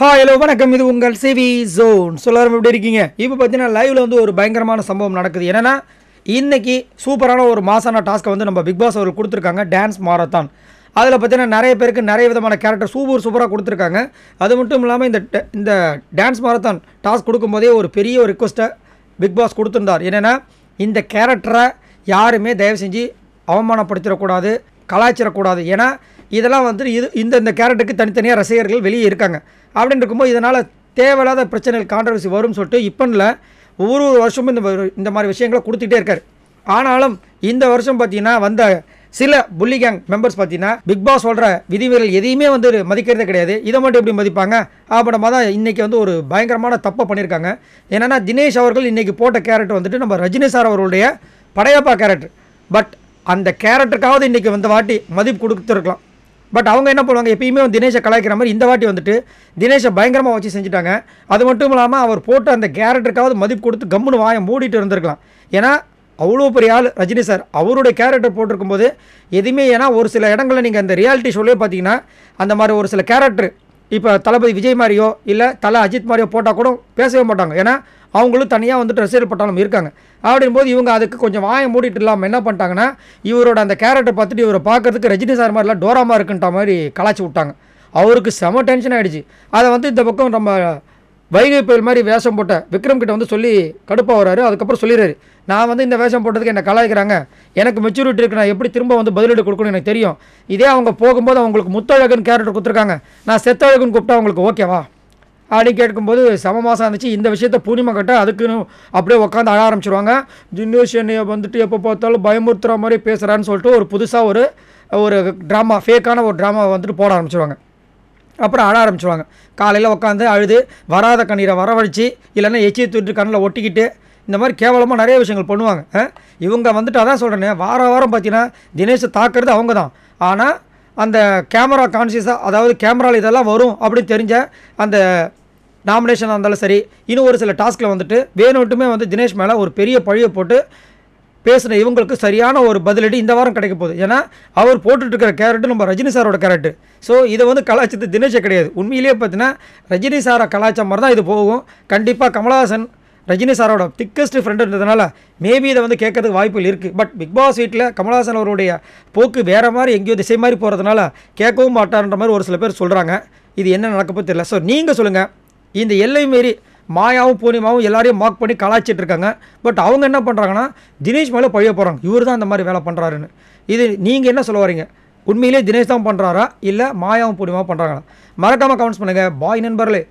hi hello வணக்கம் இது உங்கள் சிவி ஜோன் சொல்லாரம் எப்படி இருக்கீங்க இப்போ பார்த்தீங்கன்னா லைவில் வந்து ஒரு பயங்கரமான சம்பவம் நடக்குது என்னென்னா இன்றைக்கி சூப்பரான ஒரு மாசான டாஸ்க்கை வந்து நம்ம பிக் பாஸ் அவர்கள் கொடுத்துருக்காங்க டான்ஸ் மாரத்தான் அதில் பார்த்தீங்கன்னா நிறைய பேருக்கு நிறைய விதமான கேரக்டர் சூப்பர் சூப்பராக கொடுத்துருக்காங்க அது மட்டும் இல்லாமல் இந்த இந்த டான்ஸ் மாரத்தான் டாஸ்க் கொடுக்கும்போதே ஒரு பெரிய ஒரு ரிக்வஸ்ட்டை பிக் பாஸ் கொடுத்துருந்தார் என்னென்னா இந்த கேரக்டரை யாருமே தயவு செஞ்சு அவமானப்படுத்திடக்கூடாது கலாய்ச்சிடக்கூடாது ஏன்னா இதெல்லாம் வந்து இது இந்த இந்த கேரக்டருக்கு தனித்தனியாக ரசிகர்கள் வெளியே இருக்காங்க அப்படின்னு இருக்கும்போது இதனால் தேவையில்லாத பிரச்சனைகள் கான்ட்ரவர்சி வரும்னு சொல்லிட்டு இப்போ இல்லை ஒவ்வொரு வருஷமும் இந்த இந்த மாதிரி விஷயங்களை கொடுத்துட்டே இருக்கார் ஆனாலும் இந்த வருஷம் பார்த்தீங்கன்னா வந்த சில புள்ளி கேங் மெம்பர்ஸ் பார்த்தீங்கன்னா பிக் பாஸ் சொல்கிற விதிமுறைகள் எதையுமே வந்து மதிக்கிறதே கிடையாது இதை மட்டும் எப்படி மதிப்பாங்க அப்படமாக தான் இன்றைக்கி வந்து ஒரு பயங்கரமான தப்பை பண்ணியிருக்காங்க என்னென்னா தினேஷ் அவர்கள் இன்றைக்கி போட்ட கேரக்டர் வந்துட்டு நம்ம ரஜினி சார் அவர்களுடைய படையப்பா கேரக்டர் பட் அந்த கேரக்டருக்காவது இன்றைக்கி வந்த வாட்டி மதிப்பு கொடுத்துருக்கலாம் பட் அவங்க என்ன பண்ணுவாங்க எப்பயுமே தினேஷை கலாய்க்கிற மாதிரி இந்த வாட்டி வந்துட்டு தினேஷை பயங்கரமாக வச்சு செஞ்சுட்டாங்க அது மட்டும் இல்லாமல் அவர் போட்டு அந்த கேரக்டருக்காவது மதிப்பு கொடுத்து கம்முன்னு வாயை மூடிட்டு இருந்திருக்கலாம் ஏன்னா அவ்வளோ பெரிய ஆள் ரஜினி சார் அவருடைய கேரக்டர் போட்டிருக்கும் போது எதுவுமே ஏன்னா ஒரு சில இடங்களில் நீங்கள் அந்த ரியாலிட்டி ஷோலே பார்த்தீங்கன்னா அந்த மாதிரி ஒரு சில கேரக்டர் இப்போ தளபதி விஜய் மாதிரியோ இல்லை தலை அஜித் மாதிரியோ போட்டால் கூட பேசவே மாட்டாங்க ஏன்னா அவங்களும் தனியாக வந்துட்டு ரசிகர் பட்டாளம் இருக்காங்க அப்படின்போது இவங்க அதுக்கு கொஞ்சம் வாய மூடிட்டு இல்லாமல் என்ன பண்ணிட்டாங்கன்னா இவரோட அந்த கேரக்டர் பார்த்துட்டு இவரை பார்க்கறதுக்கு ரஜினி சார் மாதிரிலாம் டோராமா இருக்குன்ற மாதிரி கலாச்சி விட்டாங்க அவருக்கு செம டென்ஷன் ஆகிடுச்சு அதை வந்து இந்த பக்கம் நம்ம வைகை புயல் மாதிரி வேஷம் போட்ட விக்ரம் கிட்ட வந்து சொல்லி கடுப்பாக வராரு அதுக்கப்புறம் சொல்லிடுறாரு நான் வந்து இந்த வேஷம் போட்டதுக்கு என்னை கலாய்க்கிறாங்க எனக்கு மெச்சூரிட்டி இருக்கு நான் எப்படி திரும்ப வந்து பதிலீடு கொடுக்கணும் எனக்கு தெரியும் இதே அவங்க போகும்போது அவங்களுக்கு முத்தழகன் கேரக்டர் கொடுத்துருக்காங்க நான் செத்தழகன் கூப்பிட்டா அவங்களுக்கு ஓகேவா அப்படின்னு கேட்கும்போது செம மாதம் இருந்துச்சு இந்த விஷயத்த பூர்ணிமா கேட்டால் அதுக்குன்னு அப்படியே உட்காந்து அழ ஆரம்பிச்சிருவாங்க ஜின்னேஷன் வந்துட்டு எப்போ பார்த்தாலும் பயமுறுத்துகிற மாதிரி பேசுகிறான்னு சொல்லிட்டு ஒரு புதுசாக ஒரு ஒரு ட்ராமா ஃபேக்கான ஒரு ட்ராமா வந்துட்டு போட ஆரம்பிச்சிருவாங்க அப்புறம் அழ ஆரம்பிச்சிருவாங்க காலையில் உட்காந்து அழுது வராத கண்ணீரை வரவழைச்சி இல்லைன்னா எச்சி தூட்டு கண்ணில் ஒட்டிக்கிட்டு இந்த மாதிரி கேவலமாக நிறைய விஷயங்கள் பண்ணுவாங்க இவங்க வந்துட்டு அதான் சொல்கிறேன் வார வாரம் பார்த்தீங்கன்னா தினேஷை தாக்குறது அவங்க தான் ஆனால் அந்த கேமரா கான்சியஸாக அதாவது கேமராவில் இதெல்லாம் வரும் அப்படின்னு தெரிஞ்ச அந்த நாமினேஷனாக இருந்தாலும் சரி இன்னும் ஒரு சில டாஸ்கில் வந்துட்டு வேணுட்டுமே வந்து தினேஷ் மேலே ஒரு பெரிய பழியை போட்டு பேசின இவங்களுக்கு சரியான ஒரு பதிலடி இந்த வாரம் கிடைக்க போகுது ஏன்னா அவர் போட்டுட்ருக்கிற கேரட்டு நம்ம ரஜினி சாரோட கேரட்டு ஸோ இதை வந்து கலாச்சத்து தினேஷே கிடையாது உண்மையிலேயே பார்த்தீங்கன்னா ரஜினி சாரோட கலாச்சாரம் மாதிரி தான் இது போகும் கண்டிப்பாக கமலஹாசன் ரஜினி சாரோட திக்கஸ்ட் ஃப்ரெண்டுன்றதுனால மேபி இதை வந்து கேட்கறதுக்கு வாய்ப்புகள் இருக்குது பட் பிக் பாஸ் வீட்டில் கமலஹாசன் அவருடைய போக்கு வேறு மாதிரி எங்கேயோ திசை மாதிரி போகிறதுனால கேட்கவும் மாட்டார்ன்ற மாதிரி ஒரு சில பேர் சொல்கிறாங்க இது என்ன நடக்கப்போ தெரியல ஸோ நீங்கள் சொல்லுங்கள் இந்த எல்லை மீறி மாயாவும் பூர்ணிமாவும் எல்லாரையும் மார்க் பண்ணி கலாச்சிட்டு இருக்காங்க பட் அவங்க என்ன பண்ணுறாங்கன்னா தினேஷ் மேலே பழிய போகிறாங்க இவர் தான் அந்த மாதிரி வேலை பண்ணுறாருன்னு இது நீங்கள் என்ன சொல்ல வரீங்க உண்மையிலே தினேஷ் தான் பண்ணுறாரா இல்லை மாயாவும் பூர்ணிமாவும் பண்ணுறாங்களா மறக்காமல் கமெண்ட்ஸ் பண்ணுங்கள் பாய் நண்பர்களே